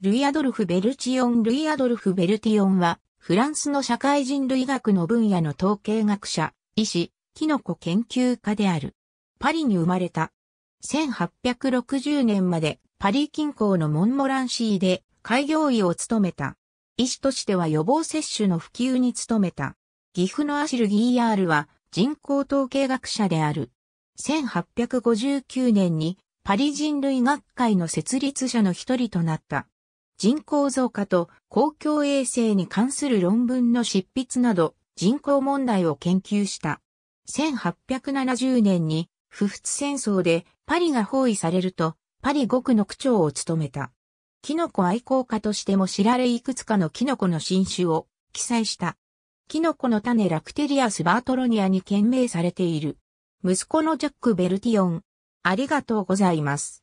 ルイ・アドルフ・ベルチオン・ルイ・アドルフ・ベルティオンは、フランスの社会人類学の分野の統計学者、医師、キノコ研究家である。パリに生まれた。1860年までパリ近郊のモンモランシーで開業医を務めた。医師としては予防接種の普及に努めた。岐阜のアシル・ギーヤールは人口統計学者である。1859年にパリ人類学会の設立者の一人となった。人口増加と公共衛生に関する論文の執筆など人口問題を研究した。1870年に不仏戦争でパリが包囲されるとパリ5区の区長を務めた。キノコ愛好家としても知られいくつかのキノコの新種を記載した。キノコの種ラクテリアスバートロニアに懸命されている。息子のジャック・ベルティオン。ありがとうございます。